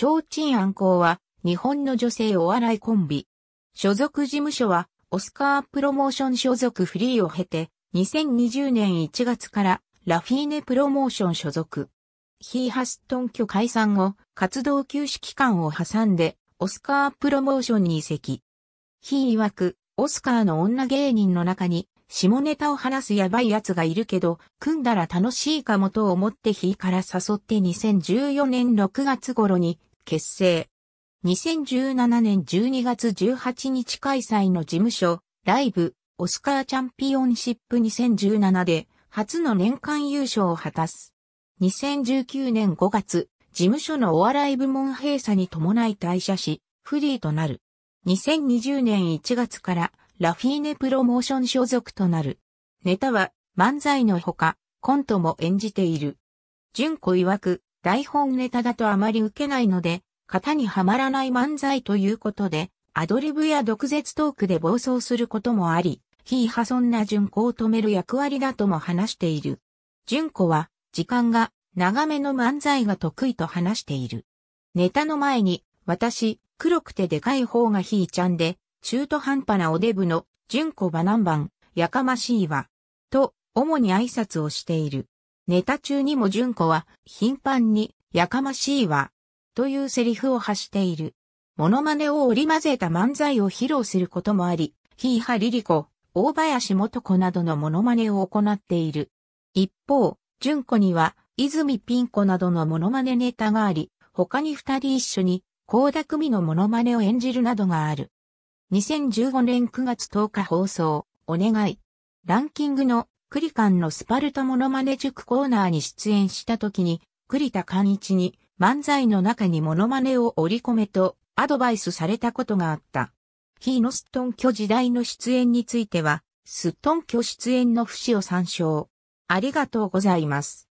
超鎮暗ちは、日本の女性お笑いコンビ。所属事務所は、オスカープロモーション所属フリーを経て、2020年1月から、ラフィーネプロモーション所属。ヒーハストン拠解散後、活動休止期間を挟んで、オスカープロモーションに移籍。ヒー曰く、オスカーの女芸人の中に、下ネタを話すやばい奴がいるけど、組んだら楽しいかもと思ってヒーから誘って2014年6月頃に結成。2017年12月18日開催の事務所、ライブ、オスカーチャンピオンシップ2017で初の年間優勝を果たす。2019年5月、事務所のお笑い部門閉鎖に伴い退社し、フリーとなる。2020年1月からラフィーネプロモーション所属となる。ネタは漫才のほか、コントも演じている。純子曰く、台本ネタだとあまり受けないので、型にはまらない漫才ということで、アドリブや毒舌トークで暴走することもあり、非破損な順子を止める役割だとも話している。順子は、時間が長めの漫才が得意と話している。ネタの前に、私、黒くてでかい方がひーちゃんで、中途半端なおデブの、順子は何番、やかましいわ、と、主に挨拶をしている。ネタ中にも純子は、頻繁に、やかましいわ、というセリフを発している。モノマネを織り交ぜた漫才を披露することもあり、ヒーハリリコ、大林元子などのモノマネを行っている。一方、純子には、泉ピン子などのモノマネネタがあり、他に二人一緒に、高田組のモノマネを演じるなどがある。2015年9月10日放送、お願い。ランキングの栗館のスパルタモノマネ塾コーナーに出演した時に、栗田寛一に漫才の中にモノマネを織り込めとアドバイスされたことがあった。非ーノスとんき時代の出演については、ストン巨出演の節を参照。ありがとうございます。